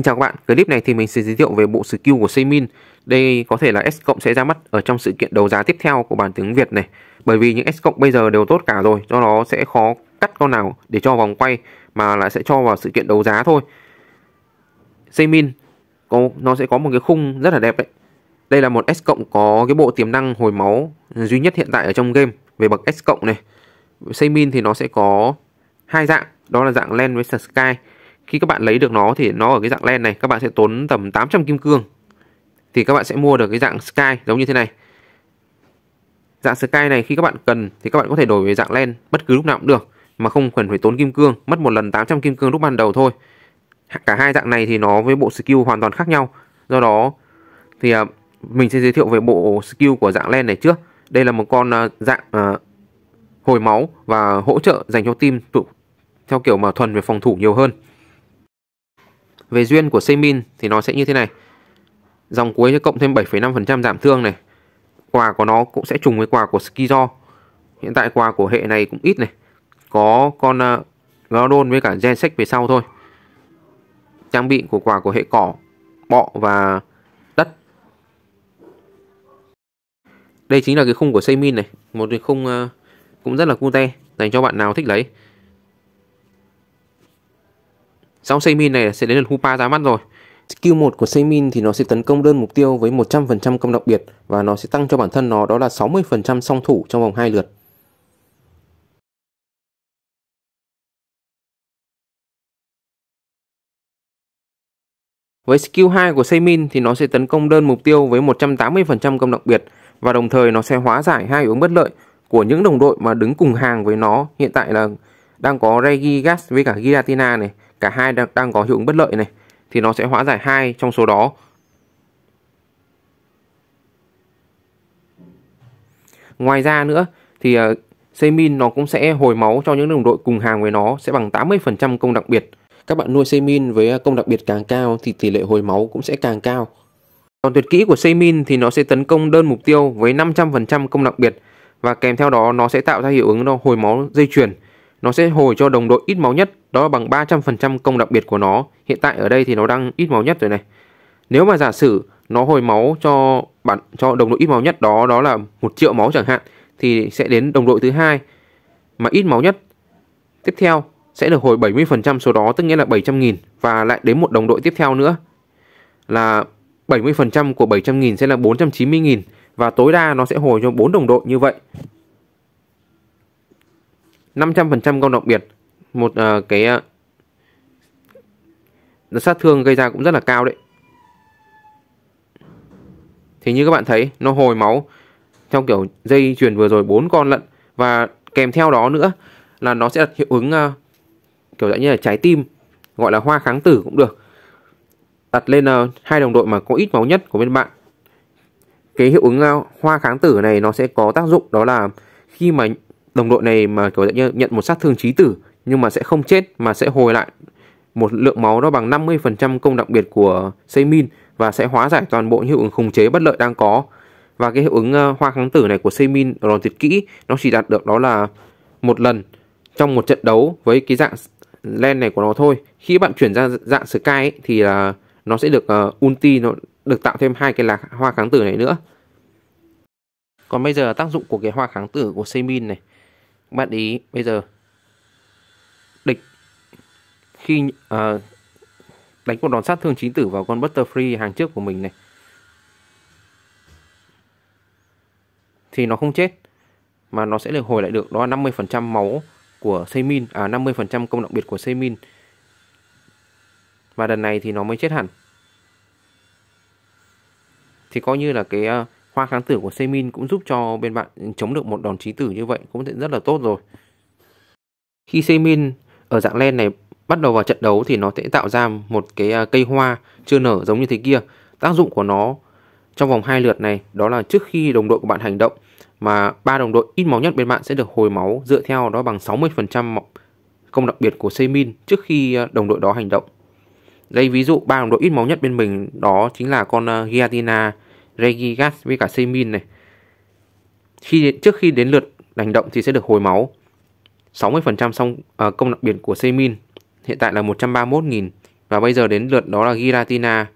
Xin chào các bạn, clip này thì mình sẽ giới thiệu về bộ skill của Semin. Đây có thể là S cộng sẽ ra mắt ở trong sự kiện đấu giá tiếp theo của bản tiếng Việt này. Bởi vì những S cộng bây giờ đều tốt cả rồi, do đó sẽ khó cắt con nào để cho vòng quay mà lại sẽ cho vào sự kiện đấu giá thôi. Semin nó sẽ có một cái khung rất là đẹp đấy. Đây là một S cộng có cái bộ tiềm năng hồi máu duy nhất hiện tại ở trong game về bậc S cộng này. Semin thì nó sẽ có hai dạng, đó là dạng Land với Sky khi các bạn lấy được nó thì nó ở cái dạng len này các bạn sẽ tốn tầm 800 kim cương thì các bạn sẽ mua được cái dạng sky giống như thế này dạng sky này khi các bạn cần thì các bạn có thể đổi về dạng len bất cứ lúc nào cũng được mà không cần phải tốn kim cương mất một lần 800 kim cương lúc ban đầu thôi cả hai dạng này thì nó với bộ skill hoàn toàn khác nhau do đó thì à, mình sẽ giới thiệu về bộ skill của dạng len này trước đây là một con à, dạng à, hồi máu và hỗ trợ dành cho team theo kiểu mà thuần về phòng thủ nhiều hơn về duyên của Seimin thì nó sẽ như thế này. Dòng cuối cho cộng thêm 7,5% giảm thương này. Quà của nó cũng sẽ trùng với quà của Skizo. Hiện tại quà của hệ này cũng ít này. Có con uh, ờ, Groudon với cả Gensec về sau thôi. Trang bị của quà của hệ cỏ, bọ và đất. Đây chính là cái khung của Seimin này. Một cái khung uh, cũng rất là cute dành cho bạn nào thích lấy. Dòng Seimin này sẽ đến lần Hupa ra mắt rồi. Skill 1 của Seimin thì nó sẽ tấn công đơn mục tiêu với 100% công đặc biệt và nó sẽ tăng cho bản thân nó đó là 60% song thủ trong vòng 2 lượt. Với skill 2 của Seimin thì nó sẽ tấn công đơn mục tiêu với 180% công đặc biệt và đồng thời nó sẽ hóa giải hai ứng bất lợi của những đồng đội mà đứng cùng hàng với nó hiện tại là đang có Regi Gas với cả Giratina này cả hai đang, đang có hiệu ứng bất lợi này thì nó sẽ hóa giải hai trong số đó ngoài ra nữa thì uh, Semin nó cũng sẽ hồi máu cho những đồng đội cùng hàng với nó sẽ bằng 80% công đặc biệt các bạn nuôi Semin với ờ, công đặc biệt càng cao thì tỷ lệ hồi máu cũng sẽ càng cao còn tuyệt kỹ của Seimin thì nó sẽ tấn công đơn mục tiêu với 500% công đặc biệt và kèm theo đó nó sẽ tạo ra hiệu ứng hồi máu dây chuyền. Nó sẽ hồi cho đồng đội ít máu nhất đó bằng 300% công đặc biệt của nó. Hiện tại ở đây thì nó đang ít máu nhất rồi này. Nếu mà giả sử nó hồi máu cho bạn cho đồng đội ít máu nhất đó đó là một triệu máu chẳng hạn thì sẽ đến đồng đội thứ hai mà ít máu nhất. Tiếp theo sẽ được hồi 70% số đó tức nghĩa là 700.000 và lại đến một đồng đội tiếp theo nữa là 70% của 700.000 sẽ là 490.000 và tối đa nó sẽ hồi cho 4 đồng đội như vậy. 500% công đặc biệt một uh, cái uh, sát thương gây ra cũng rất là cao đấy thì như các bạn thấy nó hồi máu theo kiểu dây chuyền vừa rồi bốn con lận và kèm theo đó nữa là nó sẽ đặt hiệu ứng uh, kiểu dạng như là trái tim gọi là hoa kháng tử cũng được đặt lên uh, hai đồng đội mà có ít máu nhất của bên bạn cái hiệu ứng uh, hoa kháng tử này nó sẽ có tác dụng đó là khi mà đồng đội này mà kiểu dạng như nhận một sát thương trí tử nhưng mà sẽ không chết mà sẽ hồi lại một lượng máu đó bằng 50% công đặc biệt của Seimin và sẽ hóa giải toàn bộ hiệu ứng khống chế bất lợi đang có. Và cái hiệu ứng ờ, hoa kháng tử này của Seimin ở đòn tuyệt kỹ nó chỉ đạt được đó là một lần trong một trận đấu với cái dạng len này của nó thôi. Khi bạn chuyển ra dạng Sky ấy, thì là nó sẽ được uh, ulti nó được tạo thêm hai cái là hoa kháng tử này nữa. Còn bây giờ tác dụng của cái hoa kháng tử của Seimin này. Bạn ý bây giờ địch khi à, đánh một đòn sát thương chính tử vào con Butterfree hàng trước của mình này thì nó không chết mà nó sẽ được hồi lại được đó là 50% máu của Seimin à 50% công đặc biệt của Seimin và lần này thì nó mới chết hẳn thì coi như là cái uh, hoa kháng tử của Semin cũng giúp cho bên bạn chống được một đòn trí tử như vậy cũng rất là tốt rồi khi Semin ở dạng len này bắt đầu vào trận đấu thì nó sẽ tạo ra một cái à, cây hoa chưa nở giống như thế kia. Tác dụng của nó trong vòng hai lượt này đó là trước khi đồng đội của bạn hành động mà ba đồng đội ít máu nhất bên bạn sẽ được hồi máu dựa theo đó bằng 60% công đặc biệt của Semin trước khi à, đồng đội đó hành động. Đây ví dụ ba đồng đội ít máu nhất bên mình đó chính là con à, Giatina, Regigas với cả Semin này. Khi trước khi đến lượt hành động thì sẽ được hồi máu 60% xong à, công đặc biệt của Semin hiện tại là 131.000 và bây giờ đến lượt đó là Giratina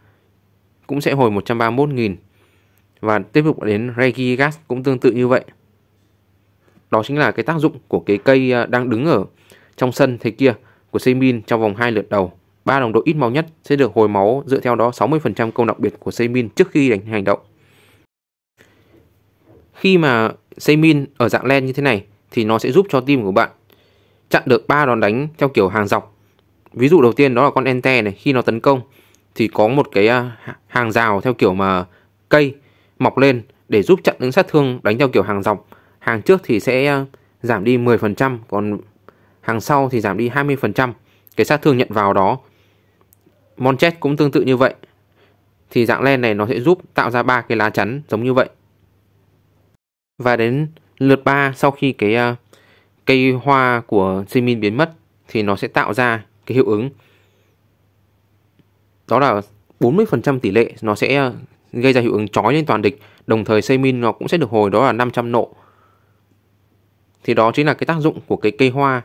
cũng sẽ hồi 131.000 và tiếp tục đến Regigas cũng tương tự như vậy. Đó chính là cái tác dụng của cái cây à, đang đứng ở trong sân thế kia của Semin trong vòng 2 lượt đầu. Ba đồng đội ít máu nhất sẽ được hồi máu dựa theo đó 60% công đặc biệt của Semin trước khi đánh hành động. Khi mà Semin ở dạng len như thế này thì nó sẽ giúp cho team của bạn chặn được ba đòn đánh theo kiểu hàng dọc. Ví dụ đầu tiên đó là con Ente này, khi nó tấn công thì có một cái à, hàng rào theo kiểu mà cây mọc lên để giúp chặn những sát thương đánh theo kiểu hàng dọc. Hàng trước thì sẽ à, giảm đi 10%, còn hàng sau thì giảm đi 20% cái sát thương nhận vào đó. Monchet cũng tương tự như vậy. Thì dạng len này nó sẽ giúp tạo ra ba cái lá chắn giống như vậy. Và đến lượt 3 sau khi cái à, cây hoa của Jimin biến mất thì nó sẽ tạo ra cái hiệu ứng đó là 40% tỷ lệ nó sẽ ờ, gây ra hiệu ứng chói lên toàn địch đồng thời Seimin nó cũng sẽ được hồi đó là 500 nộ thì đó chính là cái tác dụng của cái cây hoa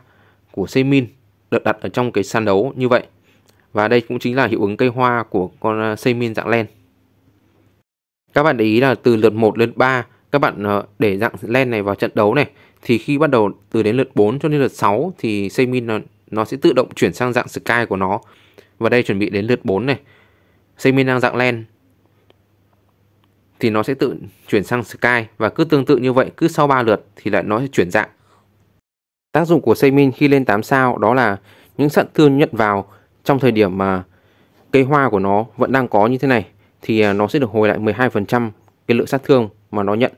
của Seimin được đặt ở trong cái sàn đấu như vậy và đây cũng chính là hiệu ứng cây hoa của con Seimin ờ, dạng len các bạn để ý là từ lượt 1 lên 3 các bạn ờ, để dạng len này vào trận đấu này thì khi bắt đầu từ đến lượt 4 cho đến lượt 6 thì Seimin nó, nó sẽ tự động chuyển sang dạng Sky của nó. Và đây chuẩn bị đến lượt 4 này. Seimin đang dạng len thì nó sẽ tự chuyển sang Sky và cứ tương tự như vậy cứ sau 3 lượt thì lại nó sẽ chuyển dạng. Tác dụng của Seimin khi lên 8 sao đó là những sẵn thương nhận vào trong thời điểm mà cây hoa của nó vẫn đang có như thế này thì à, nó sẽ được hồi lại 12% cái lượng sát thương mà nó nhận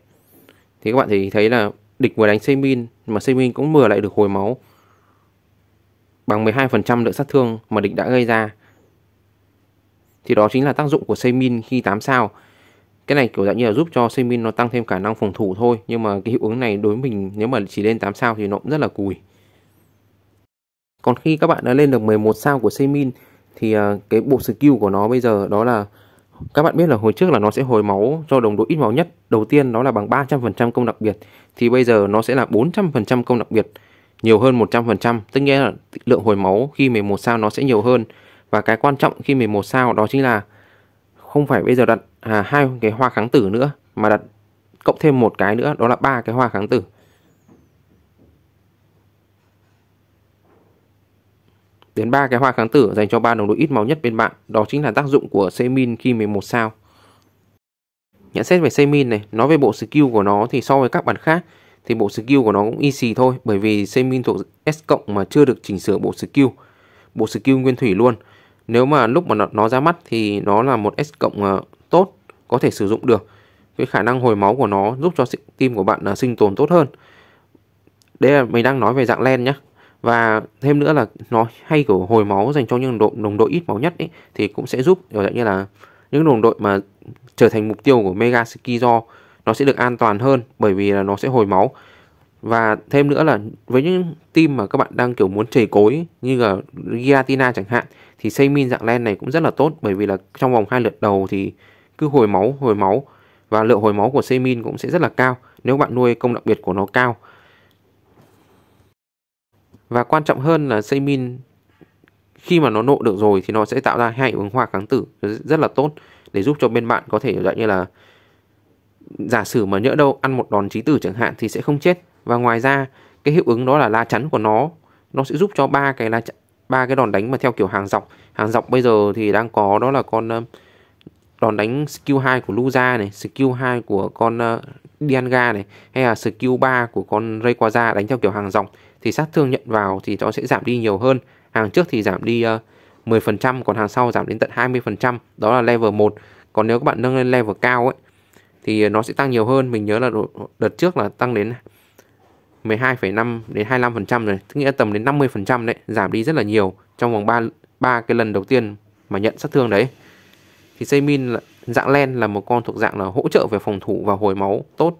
thì các bạn thì thấy là địch vừa đánh Semin mà Semin cũng vừa lại được hồi máu bằng 12% lượng sát thương mà địch đã gây ra. Thì đó chính là tác dụng của Semin khi 8 sao. Cái này kiểu dạng như là giúp cho Semin nó tăng thêm khả năng phòng thủ thôi, nhưng mà cái hiệu ứng này đối với mình nếu mà chỉ lên 8 sao thì nó cũng rất là cùi. Còn khi các bạn đã lên được 11 sao của Semin thì à, cái bộ skill của nó bây giờ đó là các bạn biết là hồi trước là nó sẽ hồi máu cho đồng đội ít máu nhất. Đầu tiên nó là bằng 300% công đặc biệt. Thì bây giờ nó sẽ là 400% công đặc biệt. Nhiều hơn 100%. Tức nghĩa là lượng hồi máu khi 11 sao nó sẽ nhiều hơn. Và cái quan trọng khi 11 sao đó chính là không phải bây giờ đặt à, hai cái hoa kháng tử nữa mà đặt cộng thêm một cái nữa đó là ba cái hoa kháng tử Đến ba cái hoa kháng tử dành cho ba đồng đội ít máu nhất bên bạn, đó chính là tác dụng của Semin khi 11 sao. Nhận xét về Semin này, nói về bộ skill của nó thì so với các bản khác thì bộ skill của nó cũng y xì thôi bởi vì Semin thuộc S cộng mà chưa được chỉnh sửa bộ skill. Bộ skill nguyên thủy luôn. Nếu mà lúc mà nó ra mắt thì nó là một S cộng ờ, tốt, có thể sử dụng được. Cái khả năng hồi máu của nó giúp cho team của bạn ờ, sinh tồn tốt hơn. Đây là mình đang nói về dạng len nhé và thêm nữa là nó hay kiểu hồi máu dành cho những đồng đội, đồng đội ít máu nhất ấy, thì cũng sẽ giúp kiểu như là những đồng đội mà trở thành mục tiêu của Mega Skizo nó sẽ được an toàn hơn bởi vì là nó sẽ hồi máu và thêm nữa là với những team mà các bạn đang kiểu muốn chảy cối như là Giratina chẳng hạn thì xây dạng len này cũng rất là tốt bởi vì là trong vòng hai lượt đầu thì cứ hồi máu hồi máu và lượng hồi máu của xây cũng sẽ rất là cao nếu bạn nuôi công đặc biệt của nó cao và quan trọng hơn là Seimin khi mà nó nộ được rồi thì nó sẽ tạo ra hai ứng hoa kháng tử rất là tốt để giúp cho bên bạn có thể dạng như là giả sử mà nhỡ đâu ăn một đòn chí tử chẳng hạn thì sẽ không chết và ngoài ra cái hiệu ứng đó là la chắn của nó nó sẽ giúp cho ba cái la ba cái đòn đánh mà theo kiểu hàng dọc hàng dọc bây giờ thì đang có đó là con ờ, đòn đánh skill 2 của Luza này skill 2 của con ờ, Dianga này hay là skill 3 của con Rayquaza đánh theo kiểu hàng dòng thì sát thương nhận vào thì nó sẽ giảm đi nhiều hơn. Hàng trước thì giảm đi uh, ờ, 10% còn hàng sau giảm đến tận 20%, đó là level 1. Còn nếu các bạn nâng lên level cao ấy thì nó sẽ tăng nhiều hơn, mình nhớ là đợt trước là tăng đến 12,5 đến 25% rồi, tức nghĩa tầm đến 50% đấy, giảm đi rất là nhiều trong vòng 3 ba cái lần đầu tiên mà nhận sát thương đấy thì Jamin dạng len là một con thuộc dạng là hỗ trợ về phòng thủ và hồi máu tốt